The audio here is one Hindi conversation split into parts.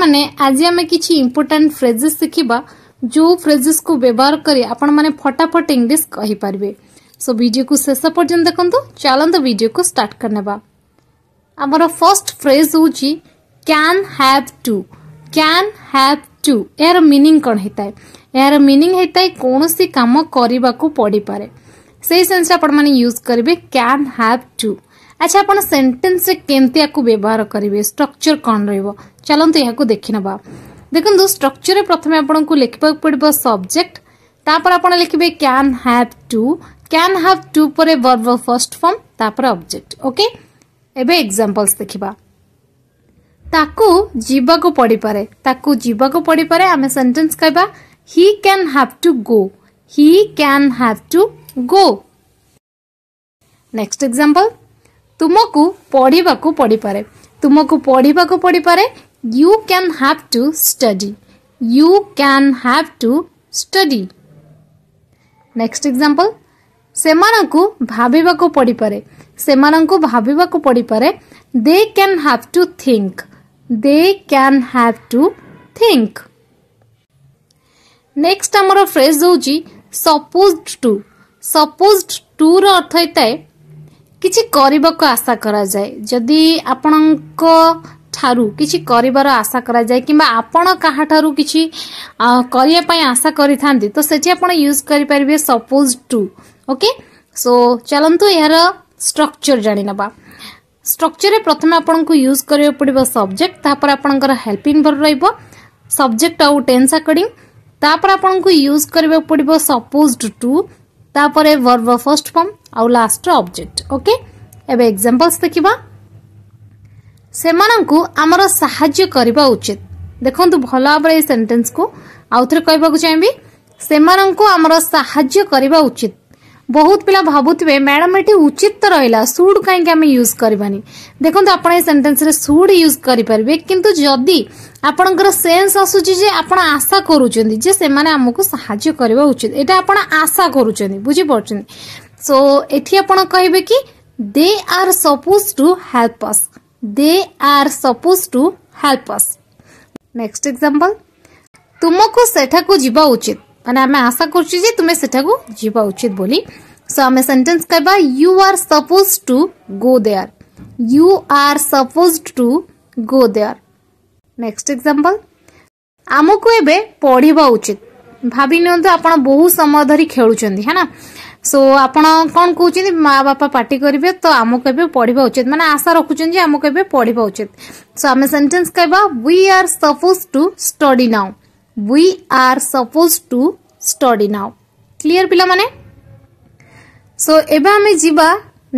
पाने आज आम कि इम्पोर्टाट फ्रेजेस शिखा जो फ्रेजेस को व्यवहार कर फटाफट इंग्लीश कही कहींपर सो भिड को शेष पर्यटन देखु चलत भिड को स्टार्ट कर आमर फर्स्ट फ्रेज हूँ can have to can have to यार मिनिंग कौन होता है यार मिनिंग होता है कौन सी कम करने को पड़ी पारे से यूज करेंगे क्यान हाव टू अच्छा आप सेन्टेन्स केमती व्यवहार करेंगे स्ट्रक्चर कौन रलत यह देखने देखो स्ट्रक्चर प्रथम आपको लिखा पड़ा सब्जेक्ट तापर आप लिखे क्यान have to can have to पर बर्व फर्स्ट फर्म तापर अब्जेक्ट ओके एवं एक्जामपल्स देखा ताकू पड़पे जावाक पड़पे आम सेन्टेन्स कह हि can have to go he can have to go next example ତୁମକୁ ପଢ଼ିବାକୁ ପଡ଼ିପାରେ ତୁମକୁ ପଢ଼ିବାକୁ ପଡ଼ିପାରେ you can have to study you can have to study next example ସେମାନଙ୍କୁ ଭାବିବାକୁ ପଡ଼ିପାରେ ସେମାନଙ୍କୁ ଭାବିବାକୁ ପଡ଼ିପାରେ they can have to think they can have to think next ଆମର ଫ୍ରେଜ୍ ହେଉଛି ସପୋଜ୍ ଟୁ ସପୋଜ୍ ଟୁର ଅର୍ଥ ହେଇଥାଏ କିଛି କରିବାକୁ ଆଶା କରାଯାଏ ଯଦି ଆପଣଙ୍କ ଠାରୁ କିଛି କରିବାର ଆଶା କରାଯାଏ କିମ୍ବା ଆପଣ କାହାଠାରୁ କିଛି କରିବା ପାଇଁ ଆଶା କରିଥାନ୍ତି ତ ସେଠି ଆପଣ ୟୁଜ୍ କରିପାରିବେ ସପୋଜ୍ ଟୁ ଓକେ ସୋ ଚାଲନ୍ତୁ ଏହାର ଷ୍ଟ୍ରକ୍ଚର ଜାଣିନେବା ଷ୍ଟ୍ରକ୍ଚରରେ ପ୍ରଥମେ ଆପଣଙ୍କୁ ୟୁଜ୍ କରିବାକୁ ପଡ଼ିବ ସବଜେକ୍ଟ ତାପରେ ଆପଣଙ୍କର ହେଲ୍ପିଂ ଭର ରହିବ ସବଜେକ୍ଟ ଆଉ ଟେନ୍ସ ଆକର୍ଡିଂ ତାପରେ ଆପଣଙ୍କୁ ୟୁଜ୍ କରିବାକୁ ପଡ଼ିବ ସପୋଜ୍ ଟୁ तापर वर्व फर्स्ट फर्म आउ लास्ट ऑब्जेक्ट ओके एबे एग्जांपल्स देखिबा से मानंकु हमर सहाय्य करबा उचित देखंतु भलो आबरे सेंटेंस को आउथरे कहबा को चाहिबी से मानंकु हमर सहाय्य करबा उचित बहुत पिला भावुथबे मैडम एटी उचित तो रहिला सुड काई के हम यूज करबानी देखंतु आपन सेंटेंस रे सुड यूज करि परबे किंतु जदी ଆପଣଙ୍କର ସେନ୍ସ ଆସୁଛି ଯେ ଆପଣ ଆଶା କରୁଛନ୍ତି ଯେ ସେମାନେ ଆମକୁ ସାହାଯ୍ୟ କରିବା ଉଚିତ ଏଇଟା ଆପଣ ଆଶା କରୁଛନ୍ତି ବୁଝିପାରୁଛନ୍ତି ସୋ ଏଠି ଆପଣ କହିବେ କି they are suppose to help us they are suppose to help us next example ତୁମକୁ ସେଠାକୁ ଯିବା ଉଚିତ ମାନେ ଆମେ ଆଶା କରୁଛୁ ଯେ ତୁମେ ସେଠାକୁ ଯିବା ଉଚିତ ବୋଲି ସୋ ଆମେ ସେଣ୍ଟେନ୍ସ କହିବା you are suppose to go there you are suppose to go there next example ଆମକୁ ଏବେ ପଢ଼ିବା ଉଚିତ ଭାବି ନିଅନ୍ତୁ ଆପଣ ବହୁତ ସମୟ ଧରି ଖେଳୁଛନ୍ତି ହେ ନା ସୋ ଆପଣ କ'ଣ କହୁଛନ୍ତି ମା ବାପା ପାଟି କରିବେ ତ ଆମକୁ ଏବେ ପଢ଼ିବା ଉଚିତ ମାନେ ଆଶା ରଖୁଛନ୍ତି ଯେ ଆମକୁ ଏବେ ପଢ଼ିବା ଉଚିତ ସୋ ଆମେ ସେଣ୍ଟେନ୍ସ କହିବା we are suppose to study now we are suppose to study now clear ପିଲାମାନେ ସୋ ଏବେ ଆମେ ଯିବା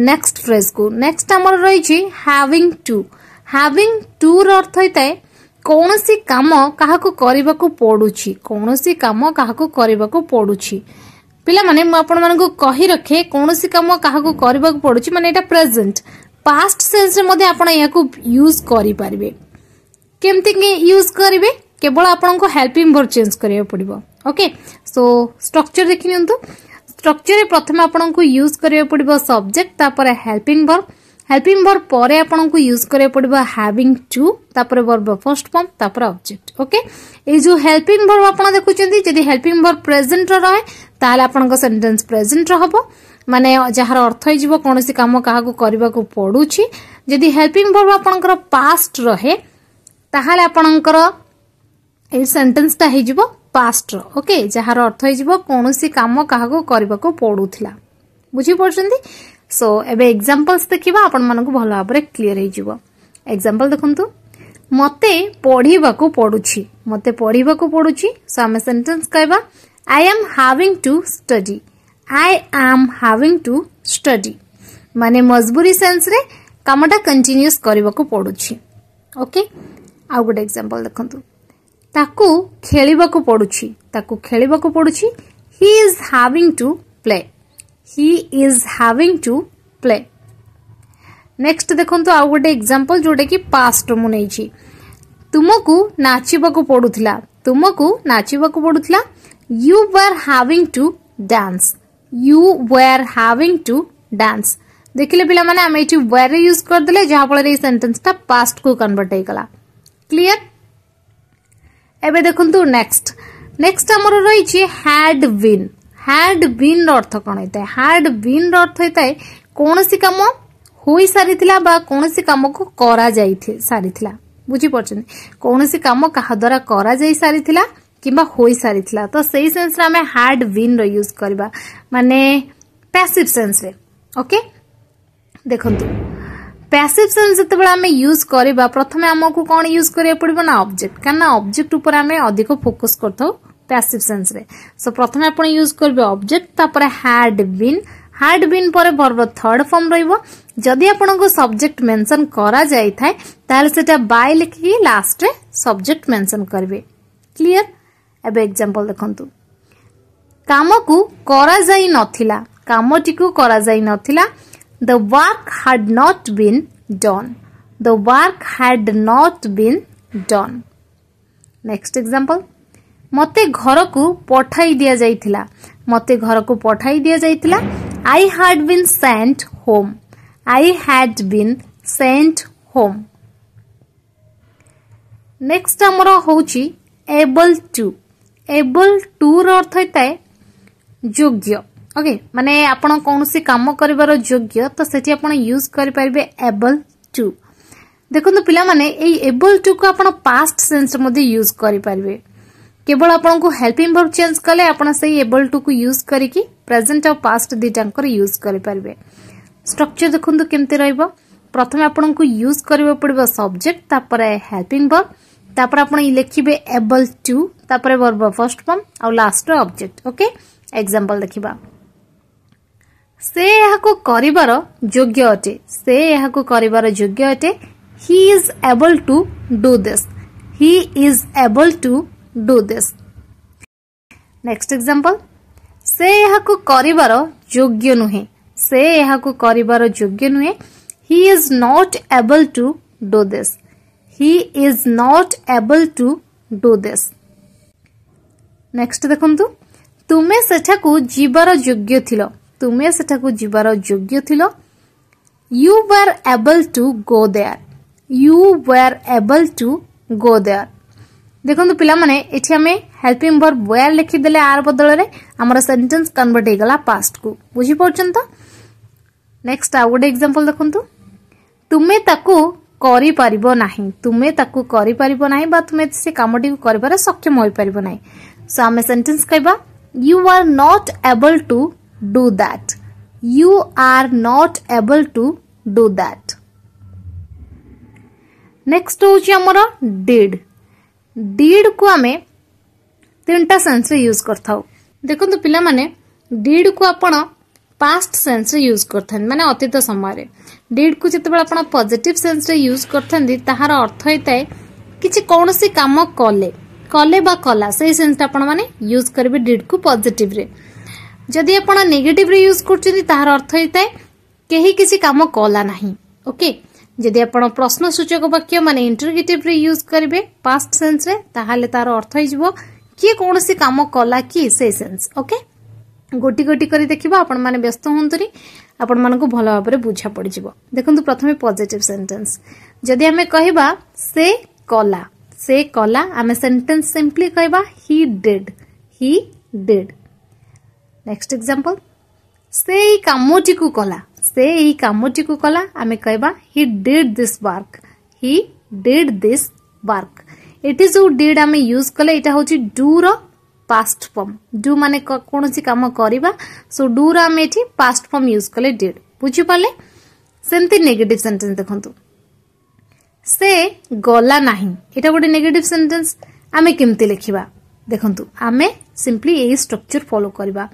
ନେକ୍ସଟ ଫ୍ରେଜ୍କୁ ନେକ୍ସଟ ଆମର ରହିଛି ହ୍ୟାଭିଂ ଟୁ ହ୍ୟାଭିଂ ଟୁର ଅର୍ଥ ହୋଇଥାଏ କୌଣସି କାମ କାହାକୁ କରିବାକୁ ପଡ଼ୁଛି କୌଣସି କାମ କାହାକୁ କରିବାକୁ ପଡ଼ୁଛି ପିଲାମାନେ ମୁଁ ଆପଣମାନଙ୍କୁ କହି ରଖେ କୌଣସି କାମ କାହାକୁ କରିବାକୁ ପଡ଼ୁଛି ମାନେ ଏଇଟା ପ୍ରେଜେଣ୍ଟ ପାଷ୍ଟ ସେନ୍ସରେ ମଧ୍ୟ ଆପଣ ଏହାକୁ ୟୁଜ୍ କରିପାରିବେ କେମିତି ୟୁଜ୍ କରିବେ କେବଳ ଆପଣଙ୍କୁ ହେଲ୍ପିଂ ଭର୍ ଚେଞ୍ଜ କରିବାକୁ ପଡ଼ିବ ଓକେ ସୋ ଷ୍ଟ୍ରକ୍ଚର୍ ଦେଖି ନିଅନ୍ତୁ ଷ୍ଟ୍ରକ୍ଚର୍ରେ ପ୍ରଥମେ ଆପଣଙ୍କୁ ୟୁଜ୍ କରିବାକୁ ପଡ଼ିବ ସବଜେକ୍ଟ ତାପରେ ହେଲ୍ପିଂ ଭର୍ হেল্পিং ভর্ব পরে আপনার ইউজ করা পড়ব হ্যাভিং টু তাপরে ভর্ব ফার্স্ট ফর্ম তাপরে অবজেক্ট ওকে এই যে হেল্পিং ভর্ব আপনার দেখুছেন যদি হেল্পিং ভর্ব প্রেজেন্ট রয়ে তাহলে আপনার সেন্টেন্স প্রেজেন্ট হব মানে যার অর্থ হয়ে কোণী কাম কাহকু করা পড়ুছি যদি হেল্পিং ভর্ব আপনার পাস্ট রহে তাহলে আপনার এই সেন্টেন্সটা হয়ে যাব পাস্টর ওকে যার অর্থ হয়ে কোণী কাম কাহকু করা পড়ুলা বুঝিপারছেন সো এবে এক্সাম্পলস দেখিবা আপনার ভাল ভাবে ক্লিয়ার হয়ে যাব এক্সাম্পল দেখুন মতে পড়িবাকু পড়ুছি মতে পড়িবাকু পড়ুছি সো আমি সেন্টেন্স কহবা I am having to study I am having to study মানে মজবুরি সেন্সরে কামটা কন্টিনিউস করিবাকু পড়ুছি ওকে আউ গোটে এক্সাম্পল দেখুন তাকু খেলিবাকু পড়ুছি তাকু খেলিবাকু পড়ুছি he is having to play he is having to play next দেখন্তু আউ গোটে এক্সাম্পল যোটা কি পাস্ট মু নেইছি তুমকু নাচিবাকু পড়ুথিলা তুমকু নাচিবাকু পড়ুথিলা you were having to dance you were having to dance ଦେଖିଲେ ପିଲାମାନେ ଆମେ ଏଠି ୱେର୍ ୟୁଜ୍ କରିଦେଲେ ଯାହାଫଳରେ ଏଇ ସେଣ୍ଟେନ୍ସଟା ପାଷ୍ଟକୁ କନଭର୍ଟ ହେଇଗଲା କ୍ଲିଅର ଏବେ ଦେଖନ୍ତୁ ନେକ୍ସଟ ନେକ୍ସଟ ଆମର ରହିଛି ହ୍ୟାଡ୍ ୱିନ୍ ହ୍ୟାଡ୍ ବିନ୍ର ଅର୍ଥ କ'ଣ ହେଇଥାଏ ହ୍ୟାଡ୍ ବିନ୍ର ଅର୍ଥ ହେଇଥାଏ କୌଣସି କାମ ହୋଇସାରିଥିଲା ବା କୌଣସି କାମକୁ କରାଯାଇ ସାରିଥିଲା ବୁଝିପାରୁଛନ୍ତି କୌଣସି କାମ କାହା ଦ୍ୱାରା କରାଯାଇ ସାରିଥିଲା କିମ୍ବା ହୋଇସାରିଥିଲା ତ ସେଇ ସେନ୍ସରେ ଆମେ ହ୍ୟାଡ୍ ବିନ୍ର ୟୁଜ୍ କରିବା ମାନେ ପ୍ୟାସିଭ୍ ସେନ୍ସରେ ଓକେ ଦେଖନ୍ତୁ প্যাসিভ সেন্স যেতবে আমি ইউজ করা প্রথমে আমাকে কোণ ইউজ করা পড়ব না অবজেক্ট কেন অবজেক্ট উপরে আমি অধিক ফোকস করতে প্যাসিভ সেন্সরে সো প্রথমে আপনার ইউজ করবে অবজেক্ট তারপরে হ্যাড বিন হ্যাড বিন পরে বর্বর থর্ড ফর্ম রহব যদি আপনার সবজেক্ট মেনশন করা যাই থাকে তাহলে সেটা বাই লিখিকি লাস্টে সবজেক্ট মেনশন করবে ক্লিয়ার এবে এক্সাম্পল দেখন্তু কামকু করা যাই নথিলা কামটিকু করা যাই নথিলা the work had not been done the work had not been done next example ମୋତେ ଘରକୁ ପଠାଇ ଦିଆଯାଇଥିଲା ମୋତେ ଘରକୁ ପଠାଇ ଦିଆଯାଇଥିଲା I had been sent home I had been sent home next ଆମର ହେଉଛି ଏବଲ୍ ଟୁ ଏବଲ୍ ଟୁର ଅର୍ଥ ହେଇଥାଏ ଯୋଗ୍ୟ ଓକେ ମାନେ ଆପଣ କୌଣସି କାମ କରିବାର ଯୋଗ୍ୟ ତ ସେଠି ଆପଣ ୟୁଜ୍ କରିପାରିବେ ଏବଲ୍ ଟୁ ଦେଖନ୍ତୁ ପିଲାମାନେ ଏଇ ଏବଲ୍ ଟୁକୁ ଆପଣ ପାଷ୍ଟ ସେନ୍ସରେ ମଧ୍ୟ ୟୁଜ୍ କରିପାରିବେ केवल आपको हेल्पिंग भर्ब चेंज कले आप एबल टू को यूज करके प्रेजेंट और पास्ट दिटाकर यूज करें स्ट्रक्चर देखते केमती रथम आपको यूज करा पड़ा सब्जेक्ट तापर हेल्पिंग भर्ब तापर आप लिखे एबल टू तापर वर्ब फर्स्ट फर्म आउ लास्ट ऑब्जेक्ट ओके एग्जांपल देखा से यार योग्य अटे से यार योग्य अटे he is able to do this he is able to do this next example ସେ ଏହାକୁ କରିବାର ଯୋଗ୍ୟ ନୁହେଁ ସେ ଏହାକୁ କରିବାର ଯୋଗ୍ୟ ନୁହେଁ he is not able to do this he is not able to do this next ଦେଖନ୍ତୁ ତୁମେ ସେଠାକୁ ଯିବାର ଯୋଗ୍ୟ ଥିଲ ତୁମେ ସେଠାକୁ ଯିବାର ଯୋଗ୍ୟ ଥିଲ you were able to go there you were able to go there देखो पे हेल्पिंग भर वेयर लिखीदे आर बदल सेन्टे कनवर्ट होगा पास्ट को बुझी पार्च नेक्स्ट आ गोटे एक्जामपल देखु तुम्हें करना तुम्हें कर सक्षम हो पारना सो आम sentence you are not able to do that you are not able to do that next हूँ डिड ডিডকু আমি তিনটা সেন্সরে ইউজ କରିଥାଉ ଦେଖନ୍ତୁ ପିଲାମାନେ ডিডକୁ ଆପଣ ପାଷ୍ଟ ସେନ୍ସରେ ୟୁଜ୍ କରିଥାନ୍ତି ମାନେ ଅତୀତ ସମୟରେ ଡିଡ଼୍କୁ ଯେତେବେଳେ ଆପଣ ପଜିଟିଭ୍ ସେନ୍ସରେ ୟୁଜ୍ କରିଥାନ୍ତି ତାହାର ଅର୍ଥ ହେଇଥାଏ କିଛି କୌଣସି କାମ କଲେ କଲେ ବା କଲା ସେଇ ସେନ୍ସଟା ଆପଣମାନେ ୟୁଜ୍ କରିବେ ଡିଡ଼୍କୁ ପଜିଟିଭ୍ରେ ଯଦି ଆପଣ ନେଗେଟିଭ୍ରେ ୟୁଜ୍ କରୁଛନ୍ତି ତାହାର ଅର୍ଥ ହେଇଥାଏ କେହି କିଛି କାମ କଲା ନାହିଁ ଓକେ जदि आप प्रश्न सूचक वाक्य मान इंटरग्रेटिव यूज करेंगे पास्ट सेन्स तार अर्थ हो किए कौन कम कला कि से सेन्स ओके गोटी गोटी कर देखिए आपस्त मैंने व्यस्त हूँ आपण मन को भल भाव बुझा पड़ज देखु प्रथम पजिट सेन्टेन्स जदि आम कह से कला से कला आम सेन्टेन्स सिंपली कह हि डेड हि डेड नेक्स्ट एग्जाम्पल से कमटी को कला ସେ ଏହି କାମଟିକୁ କଲା ଆମେ କହିବା he did this work he did this work ଏଠି ଯେଉଁ ଡିଡ୍ ଆମେ ୟୁଜ୍ କଲେ ଏଇଟା ହେଉଛି ଡୁର ପାଷ୍ଟ ଫର୍ମ ଡୁ ମାନେ କୌଣସି କାମ କରିବା ସୋ ଡୁର ଆମେ ଏଠି ପାଷ୍ଟ ଫର୍ମ ୟୁଜ୍ କଲେ ଡିଡ୍ ବୁଝିପାରିଲେ ସେମିତି ନେଗେଟିଭ୍ ସେଣ୍ଟେନ୍ସ ଦେଖନ୍ତୁ ସେ ଗଲା ନାହିଁ ଏଇଟା ଗୋଟେ ନେଗେଟିଭ୍ ସେଣ୍ଟେନ୍ସ ଆମେ କେମିତି ଲେଖିବା ଦେଖନ୍ତୁ ଆମେ ସିମ୍ପଲି ଏଇ ଷ୍ଟ୍ରକ୍ଚର୍ ଫଲୋ କରିବା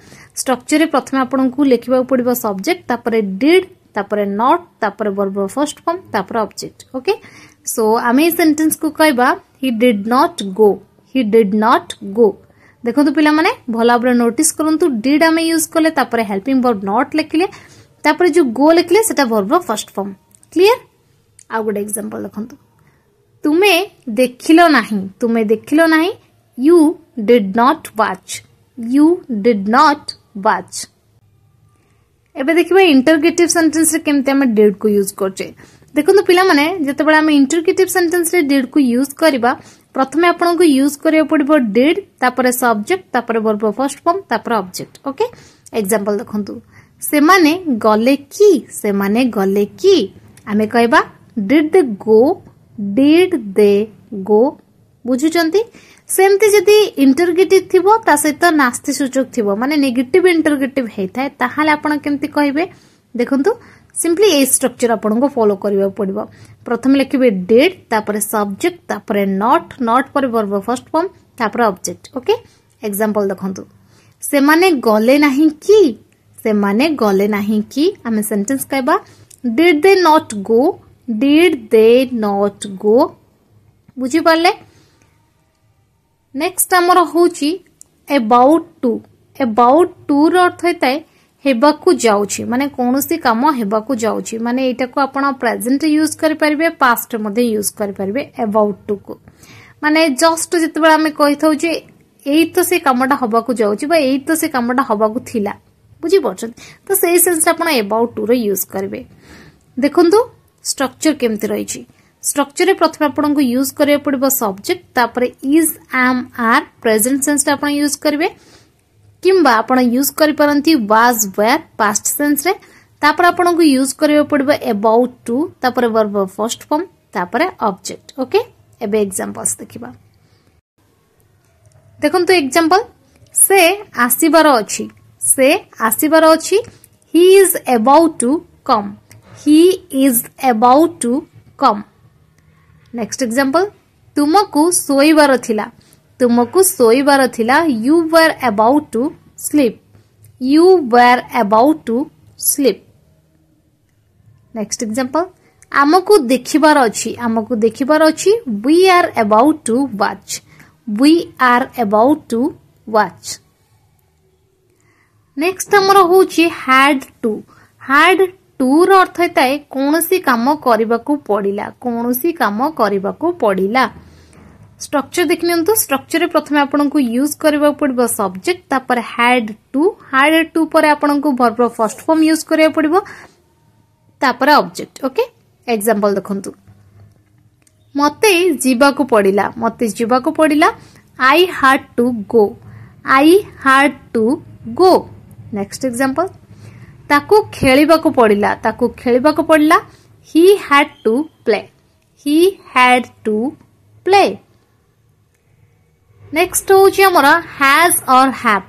ଷ୍ଟ୍ରକ୍ଚର୍ରେ ପ୍ରଥମେ ଆପଣଙ୍କୁ ଲେଖିବାକୁ ପଡ଼ିବ ସବଜେକ୍ଟ ତାପରେ ଡିଡ୍ ତାପରେ ନଟ୍ ତାପରେ ବର୍ବ ଫର୍ଷ୍ଟ ଫର୍ମ ତାପରେ ଅବଜେକ୍ଟ ଓକେ ସୋ ଆମେ ଏଇ ସେଣ୍ଟେନ୍ସକୁ କହିବା he did not go he did not go ଦେଖନ୍ତୁ ପିଲାମାନେ ଭଲ ଭାବରେ ନୋଟିସ୍ କରନ୍ତୁ ଡିଡ୍ ଆମେ ୟୁଜ୍ କଲେ ତାପରେ ହେଲ୍ପିଂ ଭର୍ବ ନଟ୍ ଲେଖିଲେ ତାପରେ ଯେଉଁ ଗୋ ଲେଖିଲେ ସେଟା ଭର୍ବ ଫର୍ଷ୍ଟ ଫର୍ମ କ୍ଲିଅର ଆଉ ଗୋଟେ ଏକ୍ଜାମ୍ପଲ୍ ଦେଖନ୍ତୁ ତୁମେ ଦେଖିଲ ନାହିଁ ତୁମେ ଦେଖିଲ ନାହିଁ You did not watch. You did not watch. এবে দেখিবা ইন্টরগেটিভ সেন্টেন্সরে কেমতি আমি ডিড কু ইউজ করছে দেখন্তু পিলামানে যেতবেলে আমি ইন্টরগেটিভ সেন্টেন্সরে ডিড কু ইউজ করিবা প্রথমে আপনাকে ইউজ করিয়া পড়িব ডিড তারপরে সবজেক্ট তারপরে বর্ব ফার্স্ট ফর্ম তারপরে অবজেক্ট ওকে এক্সাম্পল দেখন্তু সেমানে গলে কি সেমানে গলে কি আমি কইবা did they go did they গো ବୁଝୁଛନ୍ତି ସେମିତି ଯଦି ଇଣ୍ଟରଗେଟିଭ୍ ଥିବ ତା ସହିତ ନାସ୍ତି ସୂଚକ ଥିବ ମାନେ ନେଗେଟିଭ୍ ଇଣ୍ଟରଗେଟିଭ୍ ହେଇଥାଏ ତାହେଲେ ଆପଣ କେମିତି କହିବେ ଦେଖନ୍ତୁ ସିମ୍ପଲି ଏଇ ଷ୍ଟ୍ରକ୍ଚର ଆପଣଙ୍କୁ ଫଲୋ କରିବାକୁ ପଡ଼ିବ ପ୍ରଥମେ ଲେଖିବେ ଡେଟ୍ ତାପରେ ସବଜେକ୍ଟ ତାପରେ ନଟ୍ ନଟ୍ ପରେ ବର୍ବ ଫର୍ଷ୍ଟ ଫର୍ମ ତାପରେ ଅବଜେକ୍ଟ ଓକେ ଏକ୍ଜାମ୍ପଲ୍ ଦେଖନ୍ତୁ ସେମାନେ ଗଲେ ନାହିଁ କି ସେମାନେ ଗଲେ ନାହିଁ କି ଆମେ ସେଣ୍ଟେନ୍ସ କହିବା did they not go did they not go ବୁଝିପାରିଲେ ନେକ୍ସଟ ଆମର ହେଉଛି ଏବାଉଟ୍ ଟୁ ଏବାଉଟ୍ ଟୁର ଅର୍ଥ ହେଇଥାଏ ହେବାକୁ ଯାଉଛି ମାନେ କୌଣସି କାମ ହେବାକୁ ଯାଉଛି ମାନେ ଏଇଟାକୁ ଆପଣ ପ୍ରେଜେଣ୍ଟ ୟୁଜ୍ କରିପାରିବେ ପାଷ୍ଟରେ ମଧ୍ୟ ୟୁଜ୍ କରିପାରିବେ ଏବାଉଟ୍ ଟୁକୁ ମାନେ ଜଷ୍ଟ ଯେତେବେଳେ ଆମେ କହିଥାଉ ଯେ ଏଇ ତ ସେ କାମଟା ହେବାକୁ ଯାଉଛି ବା ଏଇ ତ ସେ କାମଟା ହେବାକୁ ଥିଲା ବୁଝିପାରୁଛନ୍ତି ତ ସେଇ ସେନ୍ସରେ ଆପଣ ଏବାଉଟ୍ ଟୁର ୟୁଜ୍ କରିବେ ଦେଖନ୍ତୁ ଷ୍ଟ୍ରକ୍ଚର କେମିତି ରହିଛି স্ট্রকচরে প্রথমে আপনার ইউজ করা পড়ব সবজেক্ট তাপরে ইজ আম আর প্রেজেন্ট সেন্সটা আপনার ইউজ করবে কিংবা আপনার ইউজ করে পারতি ওয়াজ ওয়ার পাস্ট সেন্সরে তাপরে আপনার ইউজ করা পড়ব এবাউট টু তাপরে বর্ব ফার্স্ট ফর্ম তাপরে অবজেক্ট ওকে এবে এক্সাম্পলস দেখিবা দেখুন এক্সাম্পল সে আসিবার অছি সে আসিবার অছি he is about to come he is about to come next example ତୁମକୁ ଶୋଇବାର ଥିଲା ତୁମକୁ ଶୋଇବାର ଥିଲା you were about to sleep you were about to sleep next example ଆମକୁ ଦେଖିବାର ଅଛି ଆମକୁ ଦେଖିବାର ଅଛି we are about to watch we are about to watch next ଆମର ହେଉଛି ହ୍ୟାଡ୍ ଟୁ ହ୍ୟାଡ୍ टूर अर्थ थाए कौन कम करने को पड़ा कौन सी कम करने को पड़ा स्ट्रक्चर देखने तो स्ट्रक्चर प्रथम आपको यूज करवाक पड़ा सब्जेक्ट तापर हाड टू हाड टू पर आपको भर फर्स्ट फर्म यूज करवाक पड़ा तापर ऑब्जेक्ट ओके एग्जांपल देखु मत जीवा पड़ा मत जीवा पड़ा आई हाड टू गो आई हाड टू गो नेक्स्ट एग्जांपल ତାକୁ ଖେଳିବାକୁ ପଡ଼ିଲା ତାକୁ ଖେଳିବାକୁ ପଡ଼ିଲା he had to play he had to play next ହେଉଛି ଆମର has or have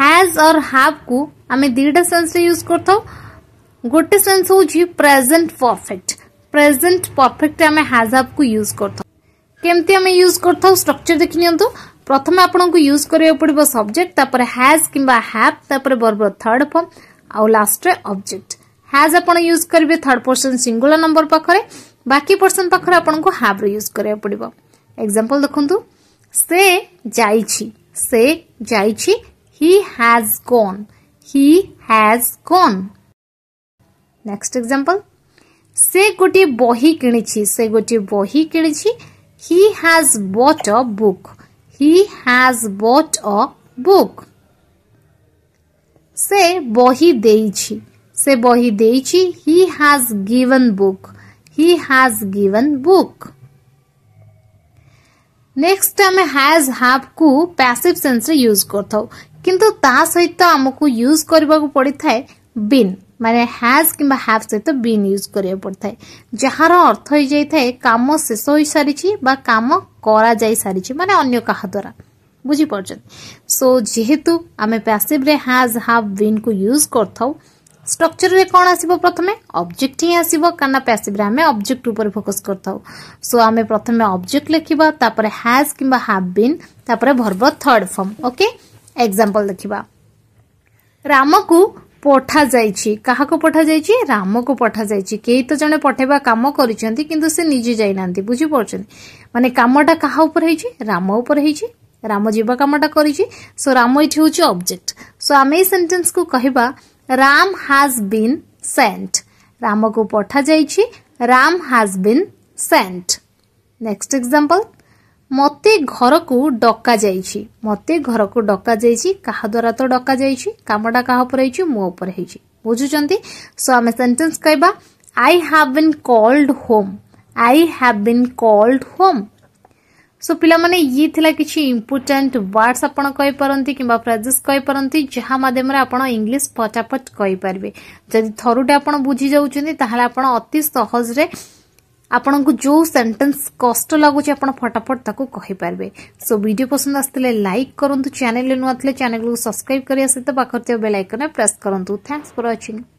has or ହ୍ୟାଭ୍କୁ ଆମେ ଦୁଇଟା ସେନ୍ସରେ ୟୁଜ୍ କରିଥାଉ ଗୋଟେ ସେନ୍ସ ହେଉଛି ପ୍ରେଜେଣ୍ଟ ପରଫେକ୍ଟ ପ୍ରେଜେଣ୍ଟ ପରଫେକ୍ଟ ଆମେ ହ୍ୟାଜ୍ ହ୍ୟାଭ୍କୁ ୟୁଜ୍ କରିଥାଉ କେମିତି ଆମେ ୟୁଜ୍ କରିଥାଉ ଷ୍ଟ୍ରକ୍ଚର ଦେଖିନିଅନ୍ତୁ ପ୍ରଥମେ ଆପଣଙ୍କୁ ୟୁଜ୍ କରିବାକୁ ପଡ଼ିବ ସବଜେକ୍ଟ ତାପରେ ହ୍ୟାଜ୍ କିମ୍ବା ହ୍ୟାଭ୍ ତାପରେ ବର୍ବ ଥାର୍ଡ ଫର୍ମ ଆଉ ଲାଷ୍ଟରେ ଅବଜେକ୍ଟ ହାଜ୍ ଆପଣ ୟୁଜ୍ କରିବେ ଥାର୍ଡ ପର୍ସନ ସିଙ୍ଗୁଲାର ନମ୍ବର ପାଖରେ ବାକି ପର୍ସନ ପାଖରେ ଆପଣଙ୍କୁ ହାବ୍ର ୟୁଜ୍ କରିବାକୁ ପଡ଼ିବ ଏକ୍ଜାମ୍ପଲ୍ ଦେଖନ୍ତୁ ସେ ଯାଇଛି ସେ ଯାଇଛି he has gone he has gone next example ସେ ଗୋଟିଏ ବହି କିଣିଛି ସେ ଗୋଟିଏ ବହି କିଣିଛି he has bought a book he has bought a book से बही दे से बही दे हाज गिवन बुक हि हाज गिवन बुक नेक्स्ट आम हाज हाफ को पैसिव सेन्स यूज किंतु सहित आम को यूज करने को पड़ी था बीन मैंने हाज कि हाफ सहित बीन यूज करा पड़ था जार अर्थ हो जाए कम शेष हो सारी कम कर सारी मानने अन्य द्वारा বুঝি ବୁଝିପାରୁଛନ୍ତି ସୋ ଯେହେତୁ ଆମେ ପ୍ୟାସିଭ୍ରେ ହାଜ୍ ହାଭ୍ ୱିନ୍କୁ ୟୁଜ୍ କରିଥାଉ স্ট্রকচরে কোণ আসব প্রথমে অবজেক্ট হি আসব কারণ প্যাসিভ্রে আমি অবজেক্ট উপরে ফোকস করতাও সো আমি প্রথমে অবজেক্ট লিখবা তারপরে হ্যাজ কিংবা হ্যাভ বিন তারপরে verb third form okay example দেখিবা রামকু পঠা যাইছি কাহাকু পঠা যাইছি রামকু পঠা যাইছি কেই তো জনে পঠাইবা কাম করিছন্তি কিন্তু সে নিজে যাই নাহান্তি বুঝি পারছন্তি মানে কামটা কাহা উপর হইছি রাম উপর হইছি ରାମ ଯିବା କାମଟା କରିଛି ସୋ ରାମ ଏଠି ହେଉଛି ଅବଜେକ୍ଟ ସୋ ଆମେ ଏଇ ସେଣ୍ଟେନ୍ସକୁ କହିବା ରାମ ହାଜ୍ ବିନ୍ ସେଣ୍ଟ ରାମକୁ ପଠାଯାଇଛି Ram has been sent next example ମୋତେ ଘରକୁ ଡକାଯାଇଛି ମୋତେ ଘରକୁ ଡକାଯାଇଛି କାହା ଦ୍ୱାରା ତ ଡକାଯାଇଛି କାମଟା କାହା ଉପରେ ହେଇଛି ମୋ ଉପରେ ହେଇଛି ବୁଝୁଛନ୍ତି ସୋ ଆମେ ସେଣ୍ଟେନ୍ସ କହିବା I have been called home I have been called home so पिलाने ये थिला किछि इम्पोर्टान्ट वर्ड्स आपण कहि परंती किबा फ्रेजेस कहि परंती जहा माध्यम रे आपण इंग्लिश फटाफट कहि परबे जदि थरुटे आपण बुझी जाउछन्ती ताहले आपण अति सहज रे ଆପଣଙ୍କୁ ଯେଉଁ ସେଣ୍ଟେନ୍ସ କଷ୍ଟ ଲାଗୁଛି ଆପଣ ଫଟାଫଟ ତାକୁ କହିପାରିବେ ସୋ ଭିଡ଼ିଓ ପସନ୍ଦ ଆସିଥିଲେ ଲାଇକ୍ କରନ୍ତୁ ଚ୍ୟାନେଲରେ ନୂଆ ଥିଲେ ଚ୍ୟାନେଲକୁ ସବସ୍କ୍ରାଇବ୍ କରିବା ସହିତ ପାଖରେ ଥିବା ବେଲ୍ ଆଇକନ୍ରେ ପ୍ରେସ୍ କରନ୍ତୁ ଥ୍ୟାଙ୍କସ୍ ଫର୍ ୱାଚିଂ